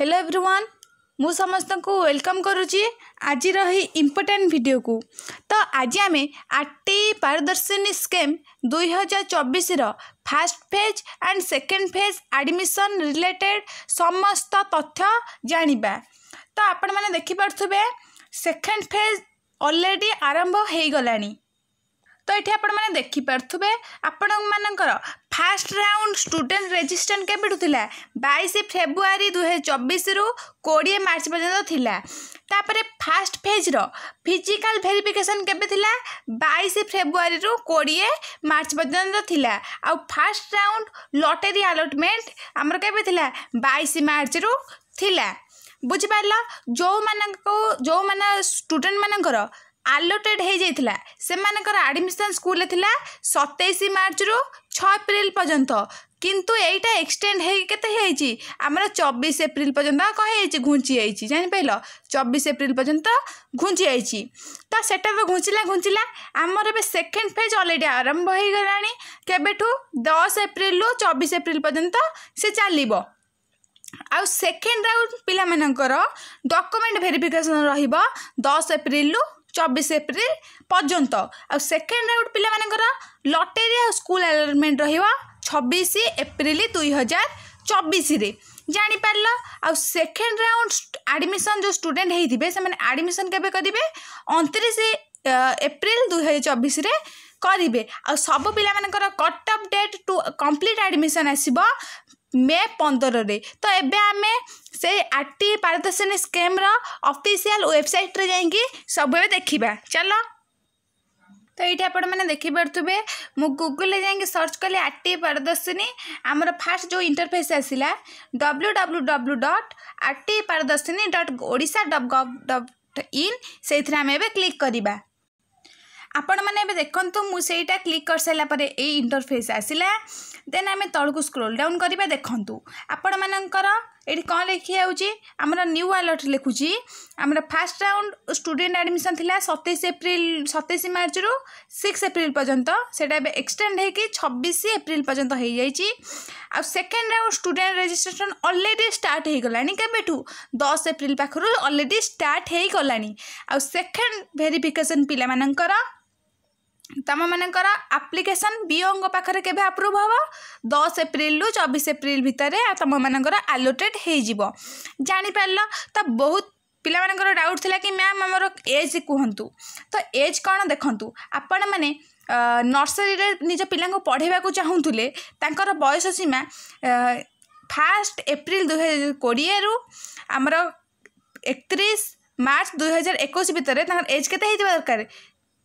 hello everyone ମୁଁ ସମସ୍ତଙ୍କୁ welcome କରୁଛି ଆଜିର ଏହି ଇମ୍ପୋର୍ଟାଣ୍ଟ ଭିଡ଼ିଓକୁ ତ ଆଜି ଆମେ ଆର୍ଟି ପାରଦର୍ଶିନୀ ସ୍କିମ୍ ଦୁଇହଜାର ଚବିଶର first phase and second phase admission related ସମସ୍ତ ତଥ୍ୟ ଜାଣିବା ତ ଆପଣମାନେ ଦେଖିପାରୁଥିବେ ସେକେଣ୍ଡ ଫେଜ୍ ଅଲରେଡ଼ି ଆରମ୍ଭ ହୋଇଗଲାଣି ତ ଏଠି ଆପଣମାନେ ଦେଖିପାରୁଥିବେ ଆପଣମାନଙ୍କର ଫାଷ୍ଟ ରାଉଣ୍ଡ ଷ୍ଟୁଡେଣ୍ଟ রেজিষ্ট্রেসন କେବେଠୁ ଥିଲା ବାଇଶ ଫେବୃଆରୀ ଦୁଇହଜାର ଚବିଶରୁ କୋଡ଼ିଏ ମାର୍ଚ୍ଚ ପର୍ଯ୍ୟନ୍ତ ଥିଲା ତାପରେ ଫାଷ୍ଟ ଫେଜ୍ର ଫିଜିକାଲ୍ ଭେରିଫିକେସନ୍ କେବେ ଥିଲା ବାଇଶ ଫେବୃଆରୀରୁ କୋଡ଼ିଏ ମାର୍ଚ୍ଚ ପର୍ଯ୍ୟନ୍ତ ଥିଲା ଆଉ ଫାଷ୍ଟ ରାଉଣ୍ଡ ଲଟେରୀ ଆଲଟମେଣ୍ଟ ଆମର କେବେ ଥିଲା ବାଇଶ ମାର୍ଚ୍ଚରୁ ଥିଲା ବୁଝିପାରିଲ ଯେଉଁମାନଙ୍କୁ ଯେଉଁମାନେ ଷ୍ଟୁଡ଼େଣ୍ଟମାନଙ୍କର ଆଲୋଟେଡ୍ ହୋଇଯାଇଥିଲା ସେମାନଙ୍କର ଆଡ଼ମିସନ୍ ସ୍କୁଲରେ ଥିଲା ସତେଇଶ ମାର୍ଚ୍ଚରୁ ଛଅ ଏପ୍ରିଲ ପର୍ଯ୍ୟନ୍ତ କିନ୍ତୁ ଏଇଟା ଏକ୍ସଟେଣ୍ଡ ହେଇ କେତେ ହେଇଛି ଆମର ଚବିଶ ଏପ୍ରିଲ ପର୍ଯ୍ୟନ୍ତ କ'ଣ ହେଇଯାଇଛି ଘୁଞ୍ଚି ଯାଇଛି ଜାଣିପାରିଲ ଚବିଶ ଏପ୍ରିଲ ପର୍ଯ୍ୟନ୍ତ ଘୁଞ୍ଚି ଯାଇଛି ତ ସେଟା ତ ଘୁଞ୍ଚିଲା ଘୁଞ୍ଚିଲା ଆମର ଏବେ ସେକେଣ୍ଡ ଫେଜ୍ ଅଲରେଡ଼ି ଆରମ୍ଭ ହେଇଗଲାଣି କେବେଠୁ ଦଶ ଏପ୍ରିଲରୁ ଚବିଶ ଏପ୍ରିଲ ପର୍ଯ୍ୟନ୍ତ ସେ ଚାଲିବ ଆଉ ସେକେଣ୍ଡ ରାଉଣ୍ଡ ପିଲାମାନଙ୍କର ଡକୁମେଣ୍ଟ ଭେରିଫିକେସନ୍ ରହିବ ଦଶ ଏପ୍ରିଲରୁ চবিশ ଏପ୍ରିଲ ପର୍ଯ୍ୟନ୍ତ ଆଉ ସେକେଣ୍ଡ ରାଉଣ୍ଡ ପିଲାମାନଙ୍କର ଲଟେରୀ ଆଉ ସ୍କୁଲ ଆଲାଇନମେଣ୍ଟ ରହିବ ଛବିଶ ଏପ୍ରିଲ ଦୁଇ ହଜାର ଚବିଶରେ ଜାଣିପାରିଲ ଆଉ ସେକେଣ୍ଡ ରାଉଣ୍ଡ ଆଡ଼ମିସନ୍ ଯେଉଁ ଷ୍ଟୁଡ଼େଣ୍ଟ ହେଇଥିବେ ସେମାନେ ଆଡ଼ମିସନ୍ କେବେ କରିବେ ଅଣତିରିଶ ଏପ୍ରିଲ ଦୁଇହଜାର ଚବିଶରେ କରିବେ ଆଉ ସବୁ ପିଲାମାନଙ୍କର cut off date to complete admission ଆସିବ ମେ ପନ୍ଦରରେ ତ ଏବେ ଆମେ ସେଇ ଆର୍ଟି ପାରଦର୍ଶିନୀ ସ୍କିମ୍ର ଅଫିସିଆଲ ୱେବସାଇଟ୍ରେ ଯାଇକି ସବୁବେଳେ ଦେଖିବା ଚାଲ ତ ଏଇଠି ଆପଣମାନେ ଦେଖିପାରୁଥିବେ ମୁଁ ଗୁଗୁଲରେ ଯାଇକି ସର୍ଚ୍ଚ କଲି ଆର୍ଟି ପାରଦର୍ଶିନୀ ଆମର ଫାର୍ଷ୍ଟ ଯେଉଁ ଇଣ୍ଟରଫେସ୍ ଆସିଲା W W W dot RTE Pardarshini dot Odisha dot gov dot in ସେଇଥିରେ ଆମେ ଏବେ କ୍ଲିକ୍ କରିବା ଆପଣମାନେ ଏବେ ଦେଖନ୍ତୁ ମୁଁ ସେଇଟା କ୍ଲିକ୍ କରିସାରିଲା ପରେ ଏଇ ଇଣ୍ଟରଫେସ୍ ଆସିଲା ଦେନ୍ ଆମେ ତଳକୁ ସ୍କ୍ରୋଲ୍ ଡାଉନ୍ କରିବା ଦେଖନ୍ତୁ ଆପଣମାନଙ୍କର ଏଠି କ'ଣ ଲେଖିଯାଉଛି ଆମର ନ୍ୟୁ ଆଲର୍ଟ ଲେଖୁଛି ଆମର ଫାର୍ଷ୍ଟ ରାଉଣ୍ଡ ଷ୍ଟୁଡେଣ୍ଟ ଆଡ଼ମିସନ୍ ଥିଲା ସତେଇଶ ଏପ୍ରିଲ ସତେଇଶ ମାର୍ଚ୍ଚରୁ ସିକ୍ସ ଏପ୍ରିଲ ପର୍ଯ୍ୟନ୍ତ ସେଇଟା ଏବେ ଏକ୍ସଟେଣ୍ଡ ହୋଇକି ଛବିଶ ଏପ୍ରିଲ ପର୍ଯ୍ୟନ୍ତ ହୋଇଯାଇଛି ଆଉ second round student registration already start ହୋଇଗଲାଣି କେବେଠୁ ଦଶ ଏପ୍ରିଲ ପାଖରୁ ଅଲରେଡ଼ି ଷ୍ଟାର୍ଟ ହୋଇଗଲାଣି ଆଉ ସେକେଣ୍ଡ ଭେରିଫିକେସନ୍ ପିଲାମାନଙ୍କର तुम मानकर आप्लिकेसन बीओ पाखे के आप्रुव हम दस एप्रिलु चबीस एप्रिल भितर तुम मान आलोटेड हो जापार तो बहुत पिला डाउट थी कि मैम आमर एज कहतु तो एज कौन देखूँ आपण मैने नर्सरी निज पा पढ़ेगा चाहूल बयस सीमा फास्ट एप्रिल दुई कोड़े आमर एक मार्च दुई हजार एक एज के दरकार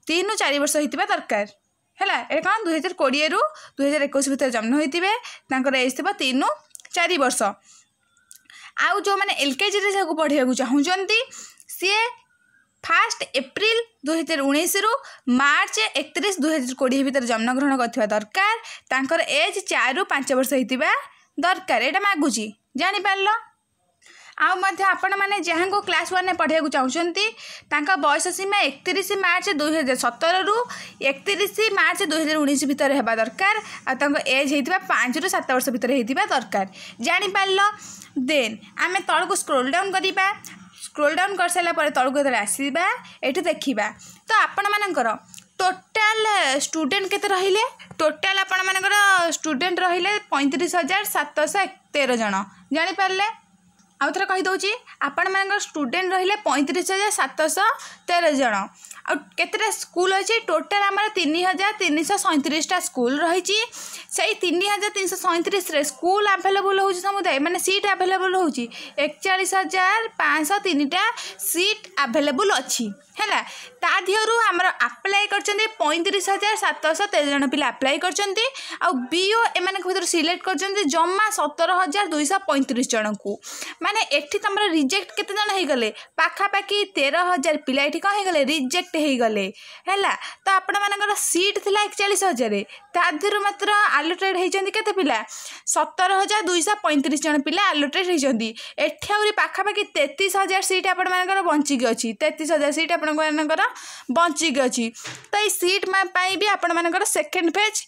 ତିନିରୁ ଚାରି ବର୍ଷ ହେଇଥିବା ଦରକାର ହେଲା ଏଇଟା କ'ଣ ଦୁଇହଜାର କୋଡ଼ିଏରୁ ଦୁଇହଜାର ଏକୋଇଶ ଭିତରେ ଜନ୍ମ ହୋଇଥିବେ ତାଙ୍କର ଏଜ୍ ଥିବ ତିନିରୁ ଚାରି ବର୍ଷ ଆଉ ଯେଉଁମାନେ ଏଲ୍କେଜିରେ ଯାହାକୁ ପଢ଼ିବାକୁ ଚାହୁଁଛନ୍ତି ସିଏ ଫାର୍ଷ୍ଟ ଏପ୍ରିଲ ଦୁଇହଜାର ଉଣେଇଶରୁ ମାର୍ଚ୍ଚ ଏକତିରିଶ ଦୁଇହଜାର କୋଡ଼ିଏ ଭିତରେ ଜନ୍ମଗ୍ରହଣ କରିଥିବା ଦରକାର ତାଙ୍କର ଏଜ୍ ଚାରିରୁ ପାଞ୍ଚ ବର୍ଷ ହେଇଥିବା ଦରକାର ଏଇଟା ମାଗୁଛି ଜାଣିପାରିଲ आपण मैंने जहाँ को क्लास व्वान पढ़ाक चाहते बयस सीमा एक मार्च दुई हजार सतर रु एक मार्च दुई हजार उन्नीस भितर होरकार आज हो पाँच रु सात वर्ष भितर होता दरकार जापार देन आम तल को स्क्रोल डाउन करवा स्क्रोल डाउन कर सारापर तल को आसवा यू देखा तो आपण मानक टोटाल स्टूडेन्ट के रे टोटाल आपण मानक स्टूडेन्ट रे पैंतीस हजार सात शह तेरह जन जापारे ଆଉ ଥରେ କହିଦେଉଛି ଆପଣମାନଙ୍କର ଷ୍ଟୁଡ଼େଣ୍ଟ ରହିଲେ ପଇଁତିରିଶ ହଜାର ସାତଶହ ତେର ଜଣ ଆଉ କେତେଟା ସ୍କୁଲ ଅଛି ଟୋଟାଲ୍ ଆମର ତିନି ହଜାର ତିନିଶହ ସଇଁତିରିଶଟା ସ୍କୁଲ ରହିଛି ସେଇ ତିନି ହଜାର ତିନିଶହ ସଇଁତିରିଶରେ ସ୍କୁଲ ଆଭେଲେବୁଲ୍ ହେଉଛି ସମୁଦାୟ ମାନେ ସିଟ୍ ଆଭେଲେବୁଲ୍ ହେଉଛି ଏକଚାଳିଶ ହଜାର ପାଞ୍ଚଶହ ତିନିଟା ସିଟ୍ ଆଭେଲେବୁଲ୍ ଅଛି ହେଲା ତା ଦେହରୁ ଆମର ଆପ୍ଲାଏ କରିଛନ୍ତି ପଇଁତିରିଶ ହଜାର ସାତଶହ ତେର ଜଣ ପିଲା ଆପ୍ଲାଏ କରିଛନ୍ତି ଆଉ ବିଓ ଏମାନଙ୍କ ଭିତରୁ ସିଲେକ୍ଟ କରିଛନ୍ତି ଜମା ସତର ହଜାର ଦୁଇଶହ ପଇଁତିରିଶ ଜଣଙ୍କୁ ମାନେ ମାନେ ଏଠି ତମର ରିଜେକ୍ଟ କେତେ ଜଣ ହେଇଗଲେ ପାଖାପାଖି ତେର ହଜାର ପିଲା ଏଠି କ'ଣ ହେଇଗଲେ ରିଜେକ୍ଟ ହେଇଗଲେ ହେଲା ତ ଆପଣମାନଙ୍କର ସିଟ୍ ଥିଲା ଏକଚାଳିଶ ହଜାର ତା ଦେହରୁ ମାତ୍ର ଆଲୋଟେଡ଼୍ ହେଇଛନ୍ତି କେତେ ପିଲା ସତର ହଜାର ଦୁଇଶହ ପଇଁତିରିଶ ଜଣ ପିଲା ଆଲୋଟେଡ଼୍ ହେଇଛନ୍ତି ଏଠି ଆହୁରି ପାଖାପାଖି ତେତିଶ ହଜାର ସିଟ୍ ଆପଣମାନଙ୍କର ବଞ୍ଚିକି ଅଛି ତେତିଶ ହଜାର ସିଟ୍ ଆପଣମାନଙ୍କର ବଞ୍ଚିକି ଅଛି ତ ଏଇ ସିଟ୍ ପାଇଁ ବି ଆପଣମାନଙ୍କର second phase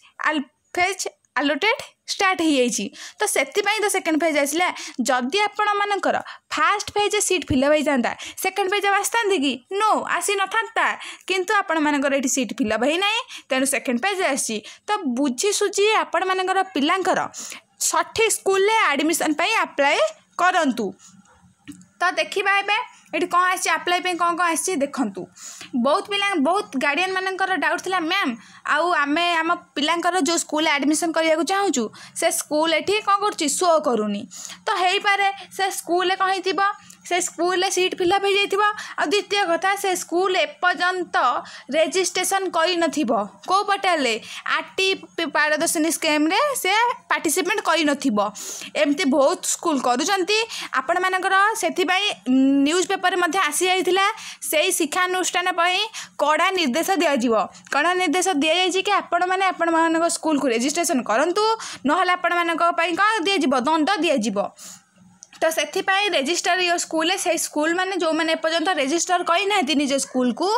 phase allotted start ହେଇଯାଇଛି ତ ସେଥିପାଇଁ ତ ସେକେଣ୍ଡ ଫେଜ୍ ଆସିଲା ଯଦି ଆପଣମାନଙ୍କର ଫାର୍ଷ୍ଟ ଫେଜ୍ରେ ସିଟ୍ ଫିଲ୍ଅପ୍ ହେଇଥାନ୍ତା ସେକେଣ୍ଡ ଫେଜ୍ ଆଉ ଆସିଥାନ୍ତି କି ନୋ ଆସିନଥାନ୍ତା କିନ୍ତୁ ଆପଣମାନଙ୍କର ଏଠି ସିଟ୍ ଫିଲ୍ଅପ୍ ହେଇନାହିଁ ତେଣୁ ସେକେଣ୍ଡ ଫେଜ୍ ଆସିଛି ତ ବୁଝି ସୁଝି ଆପଣମାନଙ୍କର ପିଲାଙ୍କର ସଠିକ୍ ସ୍କୁଲରେ ଆଡ଼ମିସନ୍ ପାଇଁ ଆପ୍ଲାଏ କରନ୍ତୁ ତ ଦେଖିବା ଏବେ ଏଠି କ'ଣ ଆସିଛି ଆପ୍ଲାଏ ପାଇଁ କ'ଣ କ'ଣ ଆସିଛି ଦେଖନ୍ତୁ ବହୁତ ପିଲା ବହୁତ ଗାର୍ଡ଼ିଆନ୍ ମାନଙ୍କର ଡାଉଟ୍ ଥିଲା ମ୍ୟାମ୍ ଆଉ ଆମେ ଆମ ପିଲାଙ୍କର ଯେଉଁ ସ୍କୁଲ ଆଡ଼ମିସନ୍ କରିବାକୁ ଚାହୁଁଛୁ ସେ ସ୍କୁଲ ଏଠି କ'ଣ କରୁଛି ଶୋ କରୁନି ତ ହେଇପାରେ ସେ ସ୍କୁଲରେ କ'ଣ ହେଇଥିବ ସେ ସ୍କୁଲରେ ସିଟ୍ ଫିଲ୍ଅପ୍ ହେଇଯାଇଥିବ ଆଉ ଦ୍ୱିତୀୟ କଥା ସେ ସ୍କୁଲ ଏପର୍ଯ୍ୟନ୍ତ ରେଜିଷ୍ଟ୍ରେସନ୍ କରିନଥିବ କେଉଁ ପୋର୍ଟାଲରେ ଆର୍ ଟି ପାରଦର୍ଶିନୀ ସ୍କିମ୍ରେ ସେ ପାର୍ଟିସିପେଟ୍ କରିନଥିବ ଏମିତି ବହୁତ ସ୍କୁଲ କରୁଛନ୍ତି ଆପଣମାନଙ୍କର ସେଥିପାଇଁ ନ୍ୟୁଜ୍ ପେପରରେ ମଧ୍ୟ ଆସିଯାଇଥିଲା ସେଇ ଶିକ୍ଷାନୁଷ୍ଠାନ ପାଇଁ କଡ଼ା ନିର୍ଦ୍ଦେଶ ଦିଆଯିବ କଡ଼ା ନିର୍ଦ୍ଦେଶ ଦିଆଯାଇଛି କି ଆପଣମାନେ ଆପଣମାନଙ୍କ ସ୍କୁଲକୁ ରେଜିଷ୍ଟ୍ରେସନ୍ କରନ୍ତୁ ନହେଲେ ଆପଣମାନଙ୍କ ପାଇଁ କ'ଣ ଦିଆଯିବ ଦଣ୍ଡ ଦିଆଯିବ তো ସେଥିପାଇଁ ରେଜିଷ୍ଟାର ସ୍କୁଲରେ ସେଇ ସ୍କୁଲମାନେ ଯେଉଁମାନେ ଏପର୍ଯ୍ୟନ୍ତ ରେଜିଷ୍ଟର କରିନାହାନ୍ତି ନିଜ ସ୍କୁଲକୁ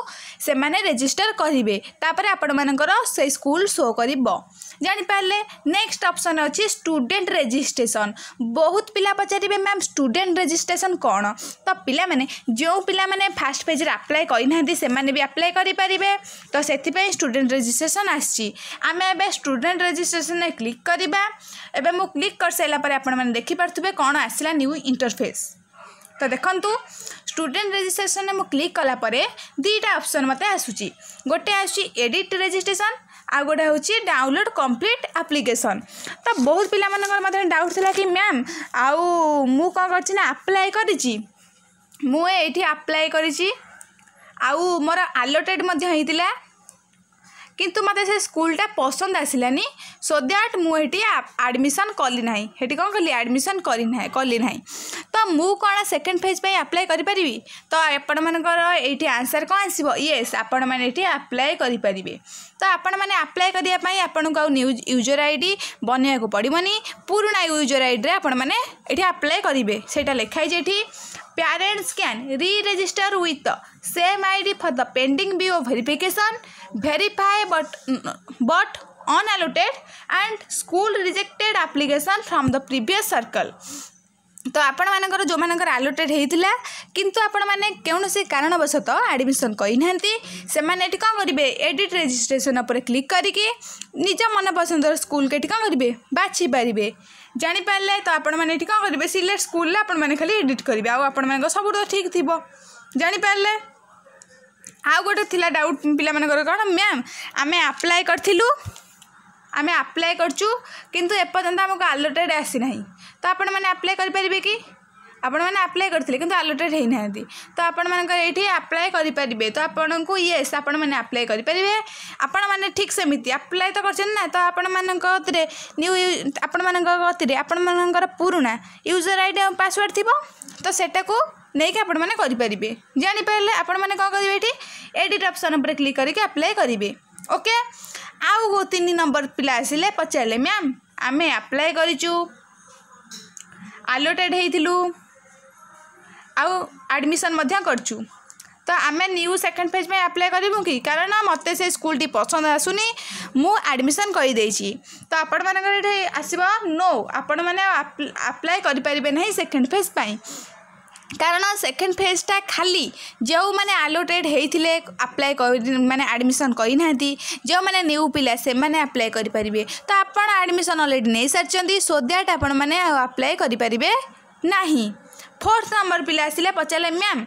ସେମାନେ ରେଜିଷ୍ଟର କରିବେ ତା'ପରେ ଆପଣମାନଙ୍କର ସେଇ ସ୍କୁଲ ଶୋ କରିବ ଜାଣିପାରିଲେ ନେକ୍ସଟ ଅପସନ୍ ଅଛି ଷ୍ଟୁଡେଣ୍ଟ ରେଜିଷ୍ଟ୍ରେସନ୍ ବହୁତ ପିଲା ପଚାରିବେ ମ୍ୟାମ୍ ଷ୍ଟୁଡେଣ୍ଟ ରେଜିଷ୍ଟ୍ରେସନ୍ କ'ଣ ତ ପିଲାମାନେ ଯେଉଁ ପିଲାମାନେ ଫାଷ୍ଟ ପେଜ୍ରେ ଆପ୍ଲାଏ କରିନାହାନ୍ତି ସେମାନେ ବି ଆପ୍ଲାଏ କରିପାରିବେ ତ ସେଥିପାଇଁ ଷ୍ଟୁଡେଣ୍ଟ ରେଜିଷ୍ଟ୍ରେସନ୍ ଆସିଛି ଆମେ ଏବେ ଷ୍ଟୁଡେଣ୍ଟ ରେଜିଷ୍ଟ୍ରେସନ୍ରେ କ୍ଲିକ୍ କରିବା ଏବେ ମୁଁ କ୍ଲିକ୍ କରିସାରିଲା ପରେ ଆପଣମାନେ ଦେଖିପାରୁଥିବେ କ'ଣ ଆସିଲା ନ୍ୟୁ ଇଣ୍ଟରଫେସ୍ ତ ଦେଖନ୍ତୁ ଷ୍ଟୁଡେଣ୍ଟ ରେଜିଷ୍ଟ୍ରେସନ୍ରେ ମୁଁ କ୍ଲିକ୍ କଲା ପରେ ଦୁଇଟା ଅପସନ୍ ମୋତେ ଆସୁଛି ଗୋଟେ ଆସୁଛି ଏଡ଼ିଟ୍ ରେଜିଷ୍ଟ୍ରେସନ୍ ଆଉ ଗୋଟେ ହେଉଛି ଡାଉନଲୋଡ଼୍ କମ୍ପ୍ଲିଟ୍ ଆପ୍ଲିକେସନ୍ ତ ବହୁତ ପିଲାମାନଙ୍କର ମଧ୍ୟରେ ଡାଉଟ୍ ଥିଲା କି ମ୍ୟାମ୍ ଆଉ ମୁଁ କ'ଣ କରିଛି ନା ଆପ୍ଲାଏ କରିଛି ମୁଁ ଏଇଠି ଆପ୍ଲାଏ କରିଛି ଆଉ ମୋର ଆଲୋଟେଡ଼୍ ମଧ୍ୟ ହେଇଥିଲା କିନ୍ତୁ ମୋତେ ସେ ସ୍କୁଲଟା ପସନ୍ଦ ଆସିଲାନି ସୋ ଦ୍ୟାଟ୍ ମୁଁ ହେଠି ଆଡ଼ମିସନ୍ କଲି ନାହିଁ ହେଠି କ'ଣ କଲି ଆଡ଼ମିସନ୍ କରି ନାହିଁ କଲି ନାହିଁ ତ ମୁଁ କ'ଣ ସେକେଣ୍ଡ ଫେଜ୍ ପାଇଁ ଆପ୍ଲାଏ କରିପାରିବି ତ ଆପଣମାନଙ୍କର ଏଇଠି ଆନ୍ସର୍ କ'ଣ ଆସିବ ୟେସ୍ ଆପଣମାନେ ଏଠି ଆପ୍ଲାଏ କରିପାରିବେ ତ ଆପଣମାନେ ଆପ୍ଲାଏ କରିବା ପାଇଁ ଆପଣଙ୍କୁ ଆଉ ନ୍ୟୁଜ୍ ୟୁଜର୍ ଆଇ ଡି ବନେଇବାକୁ ପଡ଼ିବନି ପୁରୁଣା ୟୁଜର୍ ଆଇଡ଼ିରେ ଆପଣମାନେ ଏଠି ଆପ୍ଲାଏ କରିବେ ସେଇଟା ଲେଖା ହେଇଛି ଏଠି parents can re-register with the same id for the pending BO verification verify but but unallocated and school rejected application from the previous circle ତ ଆପଣମାନଙ୍କର ଯେଉଁମାନଙ୍କର ଆଲୋଟେଡ଼୍ ହେଇଥିଲା କିନ୍ତୁ ଆପଣମାନେ କୌଣସି କାରଣବଶତଃ ଆଡ଼ମିସନ୍ କରିନାହାନ୍ତି ସେମାନେ ଏଠି କ'ଣ କରିବେ ଏଡ଼ିଟ୍ ରେଜିଷ୍ଟ୍ରେସନ୍ ଉପରେ କ୍ଲିକ୍ କରିକି ନିଜ ମନପସନ୍ଦର ସ୍କୁଲ୍କୁ ଏଠି କ'ଣ କରିବେ ବାଛିପାରିବେ ଜାଣିପାରିଲେ ତ ଆପଣମାନେ ଏଠି କ'ଣ କରିବେ ସିଲେକ୍ଟ ସ୍କୁଲ୍ରେ ଆପଣମାନେ ଖାଲି ଏଡ଼ିଟ୍ କରିବେ ଆଉ ଆପଣମାନଙ୍କ ସବୁ ତ ଠିକ୍ ଥିବ ଜାଣିପାରିଲେ ଆଉ ଗୋଟେ ଥିଲା ଡାଉଟ୍ ପିଲାମାନଙ୍କର କ'ଣ ମ୍ୟାମ୍ ଆମେ ଆପ୍ଲାଏ କରିଥିଲୁ ଆମେ ଆପ୍ଲାଏ କରିଛୁ କିନ୍ତୁ ଏପର୍ଯ୍ୟନ୍ତ ଆମକୁ ଆଲର୍ଟେଡ଼୍ ଆସିନାହିଁ आपण मैंने आप्लाय करेंगे कि आपण मैंने आप्लाय करते कि आलोटेड होना तो आपण ये आप्लाय करेंगे तो आपण को ये आप्लाय करेंगे आपण मैंने ठीक सेमती आप्लाय तो करना तो आपण मानते आपण मत आपण मान पुणा यूजर आई डी पासवर्ड थी तो सेटा को नहीं कि आपण मैंने आपण मैंने कौन करेंगे ये एडिट अप्सन क्लिक करके आप्लाय करेंगे ओके आउ तीन नंबर पिला आसे पचारे मैम आम आप्लाय करूँ ଆଲୋଟେଡ଼୍ ହେଇଥିଲୁ ଆଉ ଆଡ଼ମିସନ୍ ମଧ୍ୟ କରିଛୁ ତ ଆମେ ନ୍ୟୁ ସେକେଣ୍ଡ ଫେଜ୍ ପାଇଁ ଆପ୍ଲାଏ କରିବୁ କି କାରଣ ମୋତେ ସେ ସ୍କୁଲଟି ପସନ୍ଦ ଆସୁନି ମୁଁ ଆଡ଼ମିସନ୍ କରିଦେଇଛି ତ ଆପଣମାନଙ୍କର ଏଠି ଆସିବ ନୋ ଆପଣମାନେ ଆପ୍ଲାଏ କରିପାରିବେ ନାହିଁ ସେକେଣ୍ଡ ଫେଜ୍ ପାଇଁ কারণ সেকেন্ড ফেজটা খালি ଯେଉଁମାନେ ଆଲୋଟେଡ୍ ହେଇଥିଲେ ଆପ୍ଲାଏ ମାନେ ଆଡ଼ମିସନ୍ କରିନାହାନ୍ତି ଯେଉଁମାନେ ନ୍ୟୁ ପିଲା ସେମାନେ ଆପ୍ଲାଏ କରିପାରିବେ ତ ଆପଣ ଆଡ଼ମିସନ୍ ଅଲରେଡ଼ି ନେଇସାରିଛନ୍ତି ସୋ ଦ୍ୟାଟ୍ ଆପଣମାନେ ଆପ୍ଲାଏ କରିପାରିବେ ନାହିଁ ଫୋର୍ଥ ନମ୍ବର ପିଲା ଆସିଲେ ପଚାରିଲେ ମ୍ୟାମ୍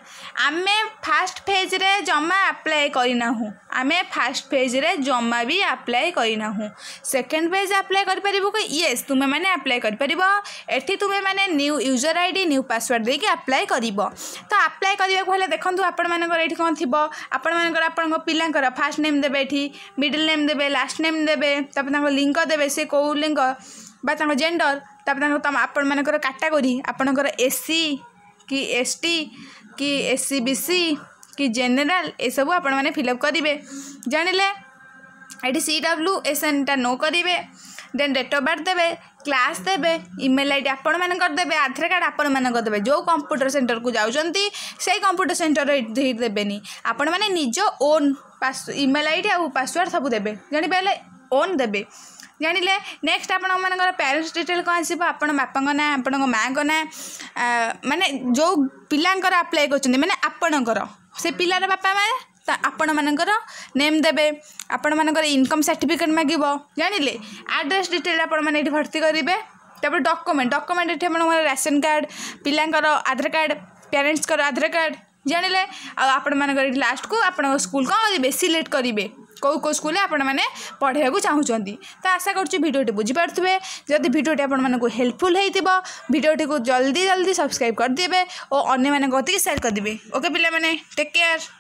ଆମେ ଫାଷ୍ଟ ଫେଜ୍ରେ ଜମା ଆପ୍ଲାଏ କରିନାହୁଁ ଆମେ ଫାଷ୍ଟ ଫେଜ୍ରେ ଜମା ବି ଆପ୍ଲାଏ କରିନାହୁଁ ସେକେଣ୍ଡ ଫେଜ୍ ଆପ୍ଲାଏ କରିପାରିବୁ କି ୟେସ୍ ତୁମେମାନେ ଆପ୍ଲାଏ କରିପାରିବ ଏଠି ତୁମେମାନେ new user I D new password ଦେଇକି ଆପ୍ଲାଏ କରିବ ତ ଆପ୍ଲାଏ କରିବାକୁ ହେଲେ ଦେଖନ୍ତୁ ଆପଣମାନଙ୍କର ଏଠି କ'ଣ ଥିବ ଆପଣମାନଙ୍କର ଆପଣଙ୍କ ପିଲାଙ୍କର ଫାଷ୍ଟ ନେମ୍ ଦେବେ ଏଠି ମିଡ଼ିଲ୍ ନେମ୍ ଦେବେ ଲାଷ୍ଟ ନେମ୍ ଦେବେ ତାପରେ ତାଙ୍କ ଲିଙ୍କ ଦେବେ ସେ କେଉଁ ଲିଙ୍କ ବା ତାଙ୍କ ଜେଣ୍ଡର ତାପରେ ତାଙ୍କ ତମ ଆପଣମାନଙ୍କର କାଟାଗୋରୀ ଆପଣଙ୍କର ଏସ୍ ସି କି ଏସ୍ ଟି କି ଏସ୍ ସି ବି ସି କି ଜେନେରାଲ ଏସବୁ ଆପଣମାନେ ଫିଲଅପ୍ କରିବେ ଜାଣିଲେ ଏଠି ସି ଡବ୍ଲ୍ୟୁ ଏସ୍ ଏନ୍ଟା ନୋ କରିବେ ଦେନ୍ ଡେଟ୍ ଅଫ୍ ବାର୍ଥ ଦେବେ କ୍ଲାସ୍ ଦେବେ ଇମେଲ୍ ଆଇ ଡ଼ି ଆପଣମାନଙ୍କର ଦେବେ ଆଧାର କାର୍ଡ଼ ଆପଣମାନଙ୍କର ଦେବେ ଯେଉଁ କମ୍ପ୍ୟୁଟର ସେଣ୍ଟରକୁ ଯାଉଛନ୍ତି ସେଇ କମ୍ପ୍ୟୁଟର ସେଣ୍ଟର ଏଠି ଦେବେନି ଆପଣମାନେ ନିଜ ଓନ୍ ପାସ୍ ଇମେଲ୍ ଆଇ ଡ଼ି ଆଉ ପାସୱାର୍ଡ଼ ସବୁ ଦେବେ ଜାଣିପାରିଲେ ଓନ୍ ଦେବେ जान लें नेक्स्ट आपर पेरेन्ट्स डिटेल कौन आस बापा ना आप मैंने जो पिलांर आप्लाय कर मैंने आपणकर से पिलार बापा मैं आपण मानर नेम दे आपण मान इनकम सार्टिफिकेट माग जाने आड्रेस डिटेल आपठी भर्ती करेंगे तप डकुमेंट डकुमेंट ये राशन कार्ड पिलांर Aadhaar card parents Aadhaar card ଜାଣିଲେ ଆଉ ଆପଣମାନଙ୍କର ଏଠି ଲାଷ୍ଟକୁ ଆପଣଙ୍କ ସ୍କୁଲ୍ କ'ଣ ବେଶୀ ଲେଟ୍ କରିବେ କେଉଁ କେଉଁ ସ୍କୁଲରେ ଆପଣମାନେ ପଢ଼େଇବାକୁ ଚାହୁଁଛନ୍ତି ତ ଆଶା କରୁଛୁ ଭିଡ଼ିଓଟି ବୁଝିପାରୁଥିବେ ଯଦି ଭିଡ଼ିଓଟି ଆପଣମାନଙ୍କୁ ହେଲ୍ପଫୁଲ୍ ହେଇଥିବ ଭିଡ଼ିଓଟିକୁ ଜଲ୍ଦି ଜଲ୍ଦି ସବସ୍କ୍ରାଇବ୍ କରିଦେବେ ଓ ଅନ୍ୟମାନଙ୍କ କତିକି ସେୟାର କରିଦେବେ ଓକେ ପିଲାମାନେ ଟେକ୍ କେୟାର